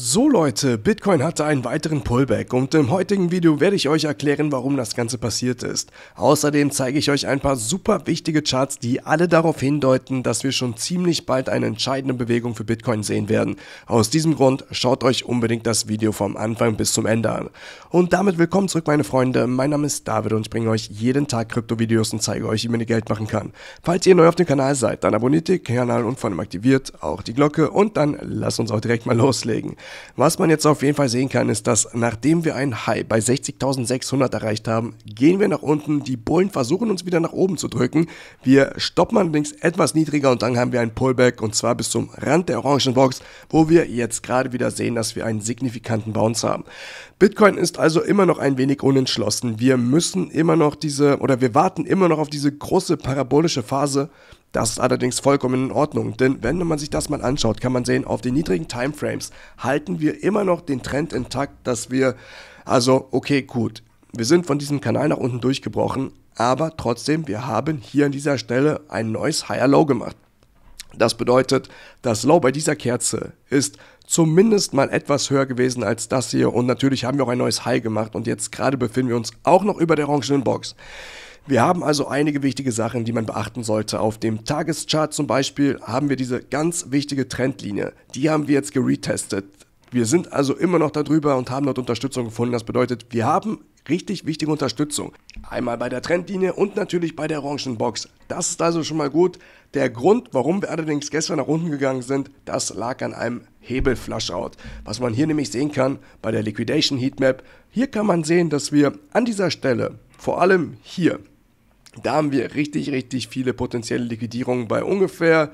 So Leute, Bitcoin hatte einen weiteren Pullback und im heutigen Video werde ich euch erklären, warum das Ganze passiert ist. Außerdem zeige ich euch ein paar super wichtige Charts, die alle darauf hindeuten, dass wir schon ziemlich bald eine entscheidende Bewegung für Bitcoin sehen werden. Aus diesem Grund schaut euch unbedingt das Video vom Anfang bis zum Ende an. Und damit willkommen zurück meine Freunde, mein Name ist David und ich bringe euch jeden Tag Krypto-Videos und zeige euch, wie man Geld machen kann. Falls ihr neu auf dem Kanal seid, dann abonniert den Kanal und vor allem aktiviert auch die Glocke und dann lasst uns auch direkt mal loslegen. Was man jetzt auf jeden Fall sehen kann, ist, dass nachdem wir einen High bei 60.600 erreicht haben, gehen wir nach unten, die Bullen versuchen uns wieder nach oben zu drücken, wir stoppen allerdings etwas niedriger und dann haben wir einen Pullback und zwar bis zum Rand der orangen Box, wo wir jetzt gerade wieder sehen, dass wir einen signifikanten Bounce haben. Bitcoin ist also immer noch ein wenig unentschlossen. Wir müssen immer noch diese oder wir warten immer noch auf diese große parabolische Phase, das ist allerdings vollkommen in Ordnung, denn wenn man sich das mal anschaut, kann man sehen, auf den niedrigen Timeframes halten wir immer noch den Trend intakt, dass wir, also okay, gut, wir sind von diesem Kanal nach unten durchgebrochen, aber trotzdem, wir haben hier an dieser Stelle ein neues Higher Low gemacht. Das bedeutet, das Low bei dieser Kerze ist zumindest mal etwas höher gewesen als das hier und natürlich haben wir auch ein neues High gemacht und jetzt gerade befinden wir uns auch noch über der orangenen Box. Wir haben also einige wichtige Sachen, die man beachten sollte. Auf dem Tageschart zum Beispiel haben wir diese ganz wichtige Trendlinie. Die haben wir jetzt geretestet. Wir sind also immer noch darüber und haben dort Unterstützung gefunden. Das bedeutet, wir haben richtig wichtige Unterstützung. Einmal bei der Trendlinie und natürlich bei der orangen Box. Das ist also schon mal gut. Der Grund, warum wir allerdings gestern nach unten gegangen sind, das lag an einem Hebelflashout. Was man hier nämlich sehen kann bei der Liquidation Heatmap, hier kann man sehen, dass wir an dieser Stelle, vor allem hier, da haben wir richtig, richtig viele potenzielle Liquidierungen bei ungefähr,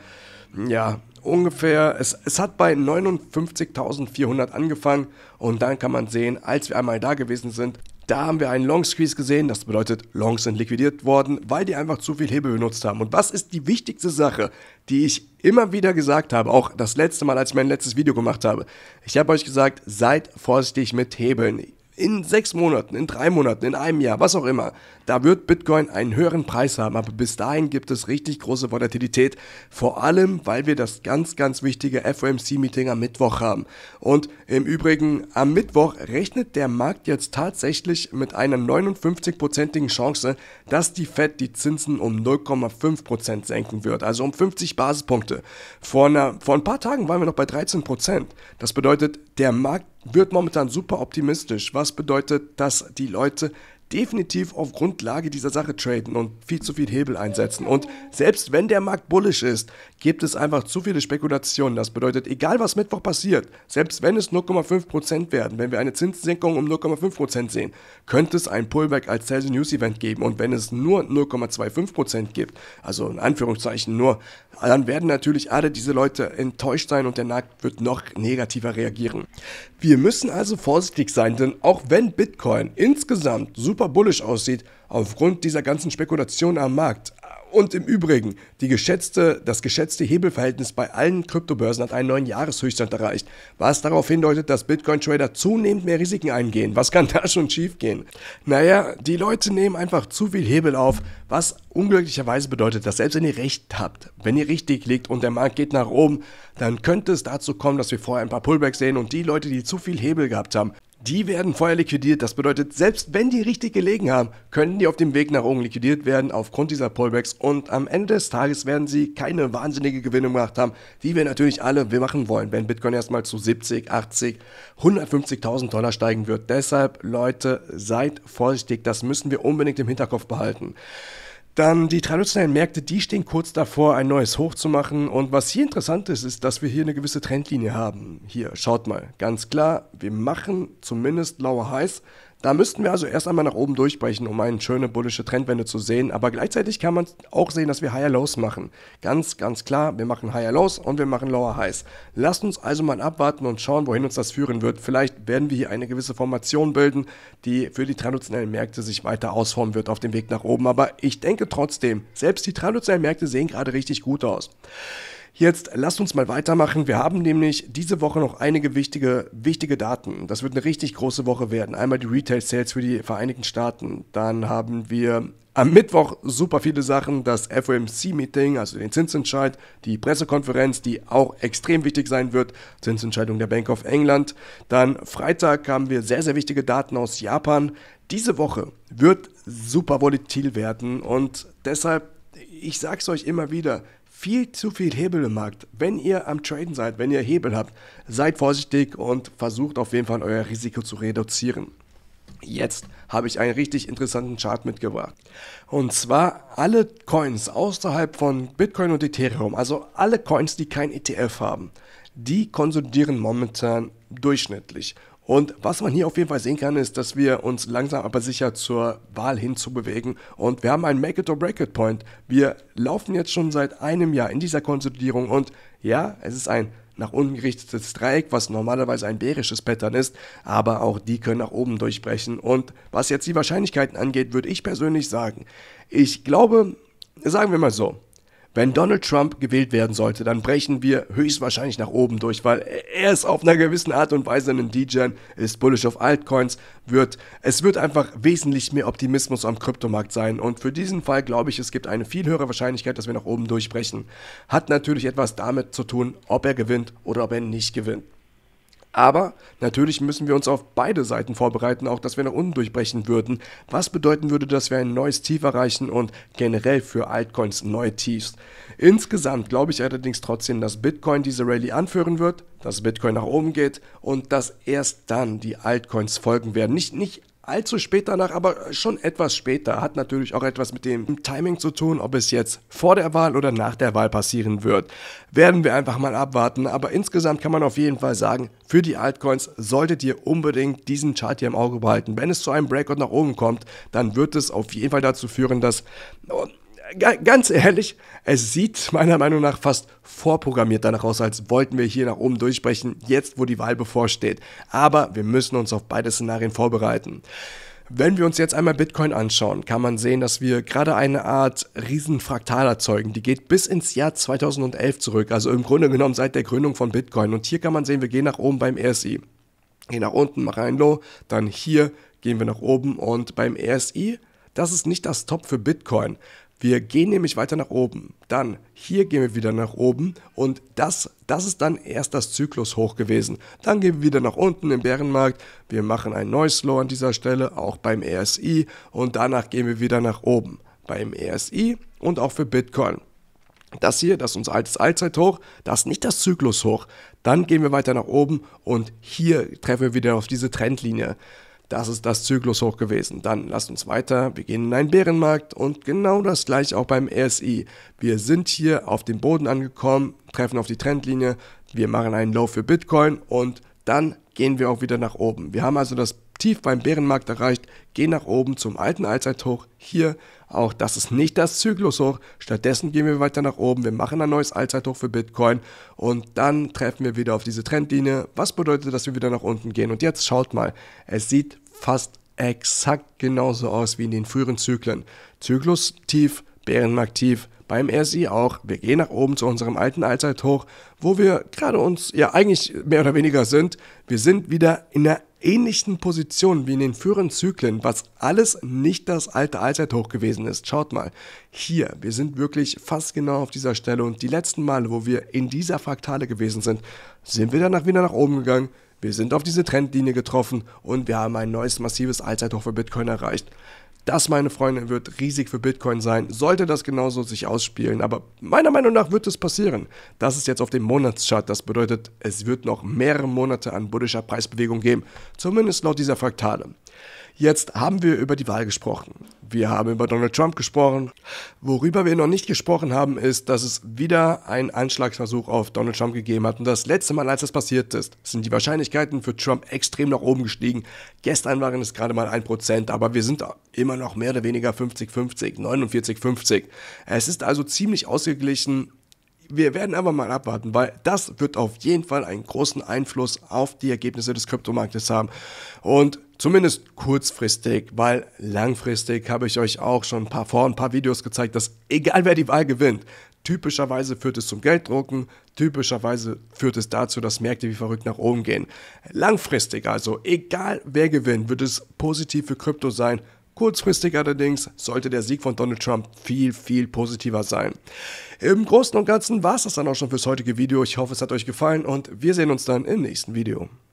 ja, ungefähr, es, es hat bei 59.400 angefangen und dann kann man sehen, als wir einmal da gewesen sind, da haben wir einen Long Squeeze gesehen. Das bedeutet, Longs sind liquidiert worden, weil die einfach zu viel Hebel benutzt haben. Und was ist die wichtigste Sache, die ich immer wieder gesagt habe, auch das letzte Mal, als ich mein letztes Video gemacht habe? Ich habe euch gesagt, seid vorsichtig mit Hebeln in sechs Monaten, in drei Monaten, in einem Jahr, was auch immer. Da wird Bitcoin einen höheren Preis haben, aber bis dahin gibt es richtig große Volatilität, vor allem weil wir das ganz, ganz wichtige FOMC-Meeting am Mittwoch haben. Und im Übrigen, am Mittwoch rechnet der Markt jetzt tatsächlich mit einer 59-prozentigen Chance, dass die Fed die Zinsen um 0,5% Prozent senken wird, also um 50 Basispunkte. Vor, einer, vor ein paar Tagen waren wir noch bei 13%. Prozent. Das bedeutet, der Markt wird momentan super optimistisch, was bedeutet, dass die Leute definitiv auf Grundlage dieser Sache traden und viel zu viel Hebel einsetzen. Und selbst wenn der Markt bullish ist, gibt es einfach zu viele Spekulationen. Das bedeutet, egal was Mittwoch passiert, selbst wenn es 0,5% werden, wenn wir eine Zinssenkung um 0,5% sehen, könnte es ein Pullback als Sales News Event geben. Und wenn es nur 0,25% gibt, also in Anführungszeichen nur, dann werden natürlich alle diese Leute enttäuscht sein und der Markt wird noch negativer reagieren. Wir müssen also vorsichtig sein, denn auch wenn Bitcoin insgesamt super super bullisch aussieht aufgrund dieser ganzen Spekulation am Markt. Und im Übrigen, geschätzte, das geschätzte Hebelverhältnis bei allen Kryptobörsen hat einen neuen Jahreshöchststand erreicht, was darauf hindeutet, dass Bitcoin-Trader zunehmend mehr Risiken eingehen. Was kann da schon schiefgehen? Naja, die Leute nehmen einfach zu viel Hebel auf, was unglücklicherweise bedeutet, dass selbst wenn ihr recht habt, wenn ihr richtig liegt und der Markt geht nach oben, dann könnte es dazu kommen, dass wir vorher ein paar Pullbacks sehen und die Leute, die zu viel Hebel gehabt haben, die werden vorher liquidiert. Das bedeutet, selbst wenn die richtig gelegen haben, können die auf dem Weg nach oben liquidiert werden aufgrund dieser Pullbacks. Und am Ende des Tages werden sie keine wahnsinnige Gewinne gemacht haben, wie wir natürlich alle wir machen wollen, wenn Bitcoin erstmal zu 70, 80, 150.000 Dollar steigen wird. Deshalb, Leute, seid vorsichtig. Das müssen wir unbedingt im Hinterkopf behalten. Dann die traditionellen Märkte, die stehen kurz davor, ein neues Hoch zu machen. Und was hier interessant ist, ist, dass wir hier eine gewisse Trendlinie haben. Hier, schaut mal, ganz klar, wir machen zumindest blaue Highs, da müssten wir also erst einmal nach oben durchbrechen, um eine schöne bullische Trendwende zu sehen. Aber gleichzeitig kann man auch sehen, dass wir Higher Lows machen. Ganz, ganz klar, wir machen Higher Lows und wir machen Lower Highs. Lasst uns also mal abwarten und schauen, wohin uns das führen wird. Vielleicht werden wir hier eine gewisse Formation bilden, die für die traditionellen Märkte sich weiter ausformen wird auf dem Weg nach oben. Aber ich denke trotzdem, selbst die traditionellen Märkte sehen gerade richtig gut aus. Jetzt lasst uns mal weitermachen. Wir haben nämlich diese Woche noch einige wichtige, wichtige Daten. Das wird eine richtig große Woche werden. Einmal die Retail Sales für die Vereinigten Staaten. Dann haben wir am Mittwoch super viele Sachen, das FOMC-Meeting, also den Zinsentscheid, die Pressekonferenz, die auch extrem wichtig sein wird, Zinsentscheidung der Bank of England. Dann Freitag haben wir sehr, sehr wichtige Daten aus Japan. Diese Woche wird super volatil werden und deshalb, ich sag's euch immer wieder, viel zu viel Hebel im Markt. Wenn ihr am Traden seid, wenn ihr Hebel habt, seid vorsichtig und versucht auf jeden Fall euer Risiko zu reduzieren. Jetzt habe ich einen richtig interessanten Chart mitgebracht. Und zwar alle Coins außerhalb von Bitcoin und Ethereum, also alle Coins, die kein ETF haben, die konsolidieren momentan durchschnittlich. Und was man hier auf jeden Fall sehen kann, ist, dass wir uns langsam aber sicher zur Wahl hinzubewegen. Und wir haben einen Make it or Break it Point. Wir laufen jetzt schon seit einem Jahr in dieser Konsolidierung und ja, es ist ein nach unten gerichtetes Dreieck, was normalerweise ein bärisches Pattern ist, aber auch die können nach oben durchbrechen. Und was jetzt die Wahrscheinlichkeiten angeht, würde ich persönlich sagen, ich glaube, sagen wir mal so, wenn Donald Trump gewählt werden sollte, dann brechen wir höchstwahrscheinlich nach oben durch, weil er ist auf einer gewissen Art und Weise ein DJ, ist bullish auf Altcoins, wird, es wird einfach wesentlich mehr Optimismus am Kryptomarkt sein. Und für diesen Fall glaube ich, es gibt eine viel höhere Wahrscheinlichkeit, dass wir nach oben durchbrechen. Hat natürlich etwas damit zu tun, ob er gewinnt oder ob er nicht gewinnt. Aber natürlich müssen wir uns auf beide Seiten vorbereiten, auch dass wir nach unten durchbrechen würden. Was bedeuten würde, dass wir ein neues Tief erreichen und generell für Altcoins neue Tiefs. Insgesamt glaube ich allerdings trotzdem, dass Bitcoin diese Rallye anführen wird, dass Bitcoin nach oben geht und dass erst dann die Altcoins folgen werden. Nicht, nicht allzu spät danach, aber schon etwas später. Hat natürlich auch etwas mit dem Timing zu tun, ob es jetzt vor der Wahl oder nach der Wahl passieren wird. Werden wir einfach mal abwarten, aber insgesamt kann man auf jeden Fall sagen, für die Altcoins solltet ihr unbedingt diesen Chart hier im Auge behalten. Wenn es zu einem Breakout nach oben kommt, dann wird es auf jeden Fall dazu führen, dass ganz ehrlich, es sieht meiner Meinung nach fast vorprogrammiert danach aus, als wollten wir hier nach oben durchbrechen, jetzt wo die Wahl bevorsteht. Aber wir müssen uns auf beide Szenarien vorbereiten. Wenn wir uns jetzt einmal Bitcoin anschauen, kann man sehen, dass wir gerade eine Art Riesenfraktal erzeugen. Die geht bis ins Jahr 2011 zurück, also im Grunde genommen seit der Gründung von Bitcoin. Und hier kann man sehen, wir gehen nach oben beim RSI. Gehen nach unten, machen ein Low, dann hier gehen wir nach oben und beim RSI, das ist nicht das Top für Bitcoin. Wir gehen nämlich weiter nach oben. Dann hier gehen wir wieder nach oben und das, das ist dann erst das Zyklushoch gewesen. Dann gehen wir wieder nach unten im Bärenmarkt. Wir machen ein neues Low an dieser Stelle, auch beim RSI und danach gehen wir wieder nach oben beim RSI und auch für Bitcoin. Das hier, das ist unser altes Allzeithoch, das ist nicht das Zyklushoch. Dann gehen wir weiter nach oben und hier treffen wir wieder auf diese Trendlinie. Das ist das Zyklushoch gewesen. Dann lasst uns weiter. Wir gehen in einen Bärenmarkt und genau das gleiche auch beim RSI. Wir sind hier auf dem Boden angekommen, treffen auf die Trendlinie, wir machen einen Low für Bitcoin und dann gehen wir auch wieder nach oben. Wir haben also das Tief beim Bärenmarkt erreicht, geh nach oben zum alten Allzeithoch. Hier auch, das ist nicht das Zyklushoch. Stattdessen gehen wir weiter nach oben. Wir machen ein neues Allzeithoch für Bitcoin und dann treffen wir wieder auf diese Trendlinie. Was bedeutet, dass wir wieder nach unten gehen? Und jetzt schaut mal, es sieht fast exakt genauso aus wie in den früheren Zyklen. Zyklus tief, Bärenmarkt tief, beim RSI auch. Wir gehen nach oben zu unserem alten Allzeithoch, wo wir gerade uns ja eigentlich mehr oder weniger sind. Wir sind wieder in der ähnlichen Positionen wie in den früheren Zyklen, was alles nicht das alte Allzeithoch gewesen ist. Schaut mal, hier, wir sind wirklich fast genau auf dieser Stelle und die letzten Male, wo wir in dieser Fraktale gewesen sind, sind wir danach wieder nach oben gegangen, wir sind auf diese Trendlinie getroffen und wir haben ein neues massives Allzeithoch für Bitcoin erreicht. Das, meine Freunde, wird riesig für Bitcoin sein, sollte das genauso sich ausspielen. Aber meiner Meinung nach wird es passieren. Das ist jetzt auf dem Monatschart. Das bedeutet, es wird noch mehrere Monate an buddhischer Preisbewegung geben, zumindest laut dieser Fraktale. Jetzt haben wir über die Wahl gesprochen. Wir haben über Donald Trump gesprochen. Worüber wir noch nicht gesprochen haben, ist, dass es wieder einen Anschlagsversuch auf Donald Trump gegeben hat. Und das letzte Mal, als das passiert ist, sind die Wahrscheinlichkeiten für Trump extrem nach oben gestiegen. Gestern waren es gerade mal 1%, aber wir sind immer noch mehr oder weniger 50-50, 49-50. Es ist also ziemlich ausgeglichen wir werden aber mal abwarten, weil das wird auf jeden Fall einen großen Einfluss auf die Ergebnisse des Kryptomarktes haben. Und zumindest kurzfristig, weil langfristig habe ich euch auch schon ein paar vor ein paar Videos gezeigt, dass egal wer die Wahl gewinnt, typischerweise führt es zum Gelddrucken, typischerweise führt es dazu, dass Märkte wie verrückt nach oben gehen. Langfristig also, egal wer gewinnt, wird es positiv für Krypto sein, Kurzfristig allerdings sollte der Sieg von Donald Trump viel, viel positiver sein. Im Großen und Ganzen war es das dann auch schon fürs heutige Video. Ich hoffe, es hat euch gefallen und wir sehen uns dann im nächsten Video.